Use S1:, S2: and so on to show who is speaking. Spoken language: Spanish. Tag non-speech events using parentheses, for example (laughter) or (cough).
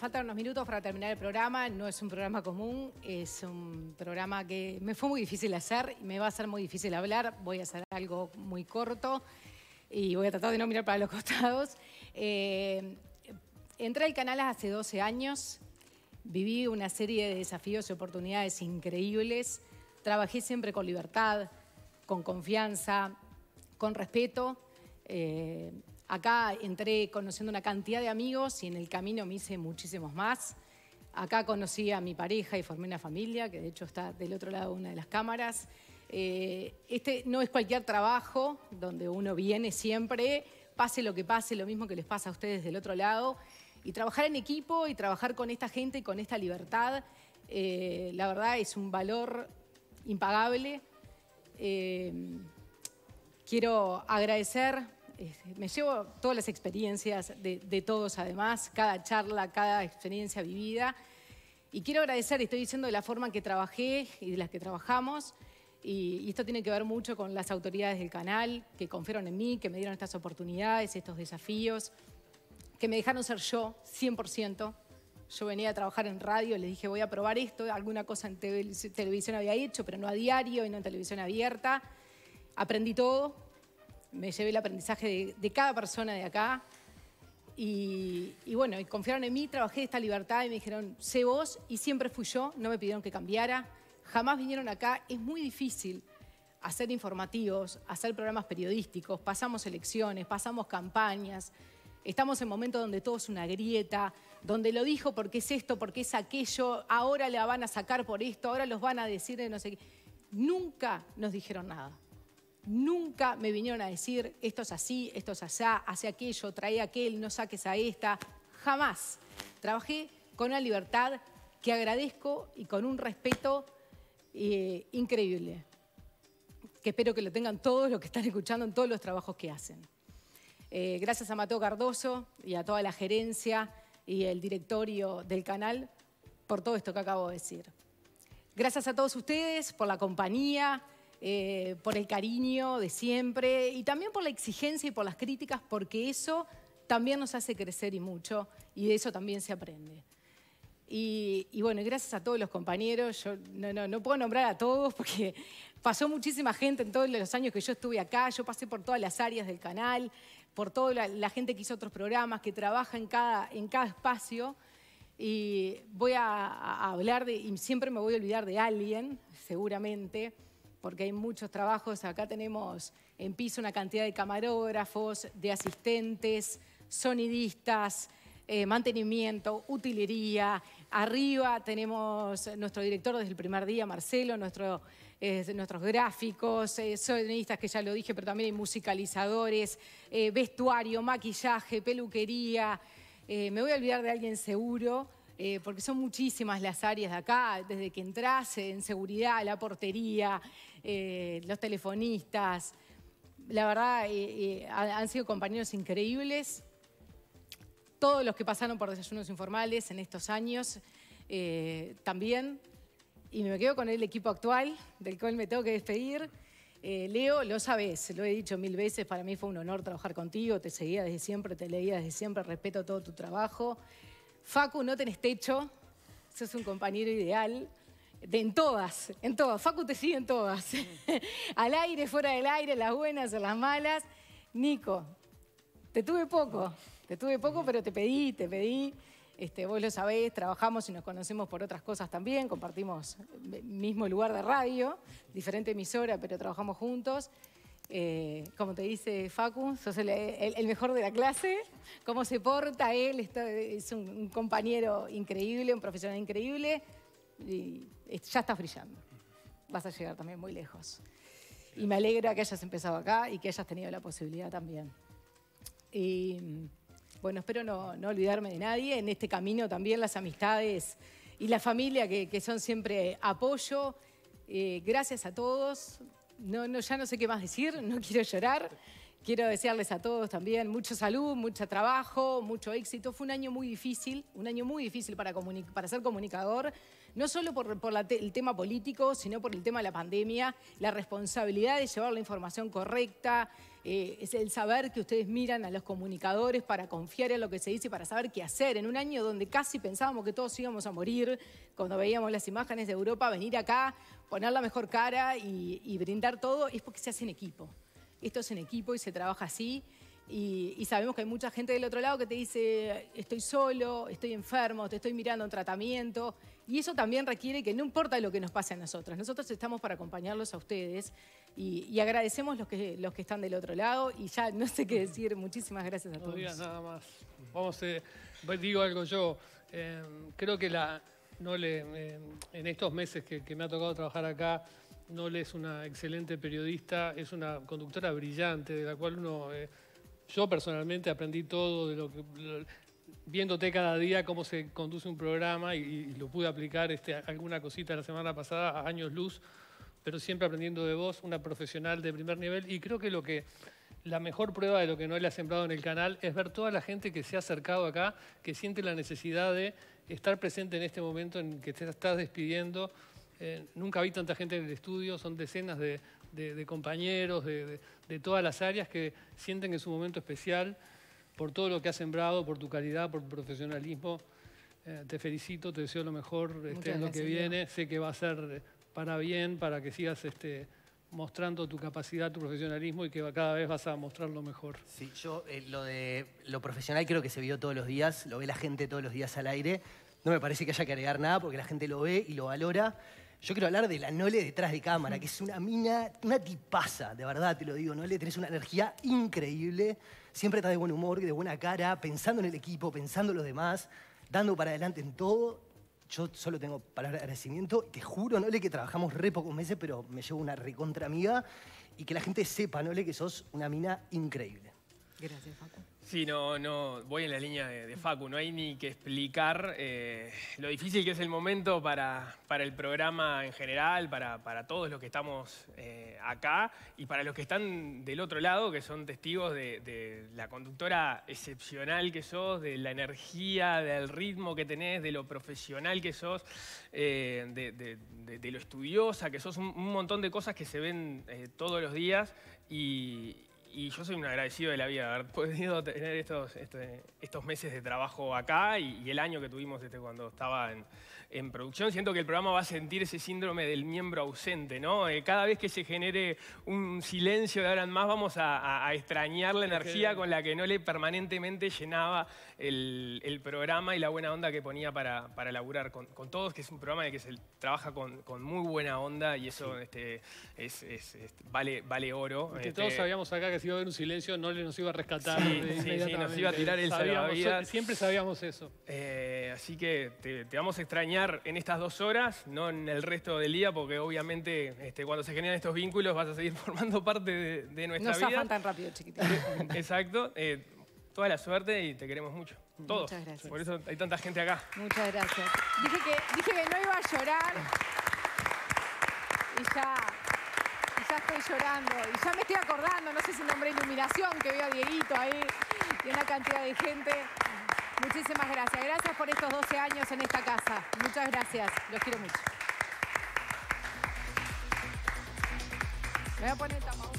S1: faltan unos minutos para terminar el programa. No es un programa común, es un programa que me fue muy difícil hacer, y me va a ser muy difícil hablar. Voy a hacer algo muy corto y voy a tratar de no mirar para los (laughs) costados. Eh, entré al canal hace 12 años, viví una serie de desafíos y oportunidades increíbles. Trabajé siempre con libertad, con confianza, con respeto. Eh, Acá entré conociendo una cantidad de amigos y en el camino me hice muchísimos más. Acá conocí a mi pareja y formé una familia, que de hecho está del otro lado de una de las cámaras. Eh, este no es cualquier trabajo donde uno viene siempre, pase lo que pase, lo mismo que les pasa a ustedes del otro lado. Y trabajar en equipo y trabajar con esta gente y con esta libertad, eh, la verdad es un valor impagable. Eh, quiero agradecer este, me llevo todas las experiencias de, todos además, cada charla, cada experiencia vivida. Y quiero agradecer, estoy diciendo de la forma en que trabajé y de las que trabajamos, y, y, esto tiene que ver mucho con las autoridades del canal, que confiaron en mí, que me dieron estas oportunidades, estos desafíos, que me dejaron ser yo 100%. Yo venía a trabajar en radio, les dije voy a probar esto, alguna cosa en televisión había hecho, pero no a diario y no en televisión abierta. Aprendí todo, me llevé el aprendizaje de, cada persona de acá. Y, bueno, y confiaron en mí, trabajé esta libertad y me dijeron, sé vos, y siempre fui yo, no me pidieron que cambiara, jamás vinieron acá, es muy difícil hacer informativos, hacer programas periodísticos, pasamos elecciones, pasamos campañas, estamos en momentos donde todo es una grieta, donde lo dijo porque es esto, porque es aquello, ahora la van a sacar por esto, ahora los van a decir de no sé qué. Nunca nos dijeron nada. Nunca me vinieron a decir, esto es así, esto es allá, hace aquello, trae aquel, no saques a esta. Jamás. Trabajé con una libertad que agradezco y con un respeto eh, increíble, que espero que lo tengan todos los que están escuchando en todos los trabajos que hacen. Eh, gracias a Mateo Cardoso y a toda la gerencia y el directorio del canal por todo esto que acabo de decir. Gracias a todos ustedes por la compañía, eh, por el cariño de siempre y también por la exigencia y por las críticas, porque eso también nos hace crecer y mucho, y de eso también se aprende. Y, bueno, gracias a todos los compañeros, yo no, puedo nombrar a todos porque (laughs) pasó muchísima gente en todos los años que yo estuve acá, yo pasé por todas las áreas del canal, por toda la, gente que hizo otros programas, que trabaja en cada, espacio. Y voy a, a hablar de, y siempre me voy a olvidar de alguien, seguramente porque hay muchos trabajos. Acá tenemos en piso una cantidad de camarógrafos, de asistentes, sonidistas, eh, mantenimiento, utilería. Arriba tenemos nuestro director desde el primer día, Marcelo, eh, nuestros gráficos, eh, sonidistas que ya lo dije, pero también hay musicalizadores, vestuario, maquillaje, peluquería. me voy a olvidar de alguien seguro. Eh, porque son muchísimas las áreas de acá, desde que entras en seguridad, la portería, eh, los telefonistas. La verdad, eh, han sido compañeros increíbles. Todos los que pasaron por desayunos informales en estos años también. Y me quedo con el equipo actual, del cual me tengo que despedir. Leo, lo sabes, lo he dicho mil veces, para mí fue un honor trabajar contigo, te seguía desde siempre, te leía desde siempre, respeto todo tu trabajo. Facu, no tenés techo, sos un compañero ideal. De, en todas, en todas. Facu te sigue en todas. (laughs) Al aire, fuera del aire, las buenas o las malas. Nico, te tuve poco, te tuve poco, pero te pedí, te pedí. Este, vos lo sabés, trabajamos y nos conocemos por otras cosas también, compartimos eh, mismo lugar de radio, diferente emisora, pero trabajamos juntos. Eh, como te dice Facu, sos el, mejor de la clase. Cómo se porta él, es un, compañero increíble, un profesional increíble. Y ya estás brillando. Vas a llegar también muy lejos. Y me alegra que hayas empezado acá y que hayas tenido la posibilidad también. Y bueno, espero no, olvidarme de nadie. En este camino también las amistades y la familia que, son siempre apoyo. Eh, gracias a todos, no, no, ya no sé qué más decir, no quiero llorar. Quiero desearles a todos también mucha salud, mucho trabajo, mucho éxito. Fue un año muy difícil, un año muy difícil para, para ser comunicador, no solo por, el tema político, sino por el tema de la pandemia, la responsabilidad de llevar la información correcta, eh, el saber que ustedes miran a los comunicadores para confiar en lo que se dice, y para saber qué hacer. En un año donde casi pensábamos que todos íbamos a morir, cuando veíamos las imágenes de Europa, venir acá, poner la mejor cara y, y brindar todo, es porque se hace en equipo esto es en equipo y se trabaja así. Y, sabemos que hay mucha gente del otro lado que te dice, estoy solo, estoy enfermo, te estoy mirando un tratamiento. Y eso también requiere que no importa lo que nos pase a nosotros, nosotros estamos para acompañarlos a ustedes y, agradecemos los que, los que están del otro lado y ya no sé qué decir, muchísimas gracias a todos. nada
S2: más. Vamos, a eh, digo algo yo, eh, creo que la, no le, eh, en estos meses que me ha tocado trabajar acá, Nole es una excelente periodista, es una conductora brillante, de la cual uno, eh, yo personalmente aprendí todo viéndote cada día cómo se conduce un programa y, lo pude aplicar este, alguna cosita la semana pasada a años luz, pero siempre aprendiendo de vos, una profesional de primer nivel y creo que lo que la mejor prueba de lo que no le ha sembrado en el canal es ver toda la gente que se ha acercado acá, que siente la necesidad de estar presente en este momento en que te estás despidiendo eh, nunca vi tanta gente en el estudio, son decenas de, compañeros de, todas las áreas que sienten que es un momento especial por todo lo que has sembrado, por tu calidad, por tu profesionalismo. Eh, te felicito, te deseo lo mejor este, en lo que viene. Sé que va a ser eh, para bien, para que sigas este, mostrando tu capacidad, tu profesionalismo y que cada vez vas a mostrar lo mejor.
S3: Sí, yo lo de lo profesional creo que se vio todos los días, lo ve la gente todos los días al aire. No me parece que haya que agregar nada porque la gente lo ve y lo valora. Yo quiero hablar de la Nole detrás de cámara, que es una mina, una tipaza, de verdad te lo digo. Nole, tenés una energía increíble, siempre estás de buen humor, de buena cara, pensando en el equipo, pensando en los demás, dando para adelante en todo. Yo solo tengo palabras de agradecimiento. Te juro, Nole, que trabajamos re pocos meses, pero me llevo una recontra amiga. Y que la gente sepa, Nole, que sos una mina increíble. Gracias, Paco. Sí, no, no, voy en la línea de, Facu, no hay ni que explicar eh, lo difícil que es el momento para, el programa en general, para, todos los que estamos eh, acá y para los que están del otro lado, que son testigos de, la conductora excepcional que sos, de la energía, del ritmo que tenés, de lo profesional que sos, eh, de, lo estudiosa que sos, un, un, montón de cosas que se ven todos los días y, y yo soy un agradecido de la vida de haber podido (laughs) tener estos, este, estos meses de trabajo acá y, el año que tuvimos desde cuando estaba en, en, producción. Siento que el programa va a sentir ese síndrome del miembro ausente, ¿no? Eh, cada vez que se genere un silencio de ahora en más, vamos a, extrañar la energía con la que no le permanentemente llenaba el, el, programa y la buena onda que ponía para, para laburar con, todos, que es un programa que se trabaja con, con muy buena onda y eso este, es, es, vale, vale oro. Este, todos sabíamos
S2: acá en un silencio no
S3: nos iba a rescatar. Sí, nos iba a tirar el salvavidas. Siempre
S2: sabíamos eso.
S3: Eh, así que te, vamos a extrañar en estas dos horas, no en el resto del día, porque obviamente este, cuando se generan estos vínculos vas a seguir (laughs) formando parte de, nuestra vida. No
S1: tan rápido, chiquitito.
S3: (laughs) Exacto. Eh, toda la suerte y te queremos mucho. Todos. Muchas gracias. Por eso hay tanta gente acá.
S1: Muchas gracias. dije que no iba a llorar. Y ya ya estoy llorando. Y ya me estoy acordando, no sé si nombré Iluminación, que veo a Dieguito ahí y una cantidad de gente. Muchísimas gracias. Gracias por estos 12 años en esta casa. Muchas gracias. Los quiero mucho. Me voy a poner